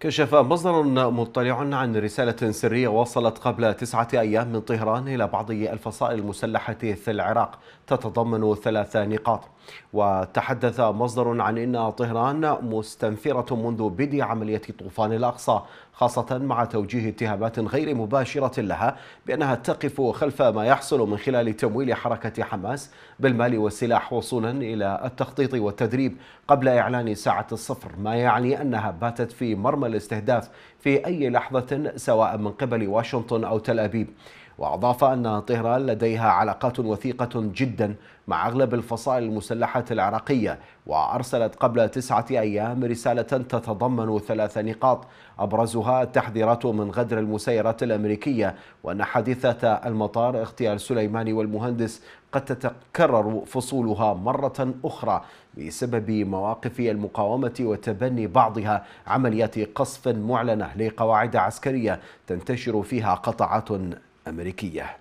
كشف مصدر مطلع عن رسالة سرية وصلت قبل تسعة أيام من طهران إلى بعض الفصائل المسلحة في العراق تتضمن ثلاث نقاط وتحدث مصدر عن أن طهران مستنفرة منذ بدء عملية طوفان الأقصى خاصة مع توجيه اتهامات غير مباشرة لها بأنها تقف خلف ما يحصل من خلال تمويل حركة حماس بالمال والسلاح وصولا إلى التخطيط والتدريب قبل إعلان ساعة الصفر ما يعني أنها باتت في مرمى الاستهداف في أي لحظة سواء من قبل واشنطن أو تل أبيب وأضاف أن طهران لديها علاقات وثيقة جدا مع أغلب الفصائل المسلحة العراقية وأرسلت قبل تسعة أيام رسالة تتضمن ثلاث نقاط أبرزها التحذيرات من غدر المسيرات الأمريكية وأن حادثة المطار اغتيال سليماني والمهندس قد تتكرر فصولها مرة أخرى بسبب مواقف المقاومة وتبني بعضها عمليات قصف معلنة لقواعد عسكرية تنتشر فيها قطعات أمريكية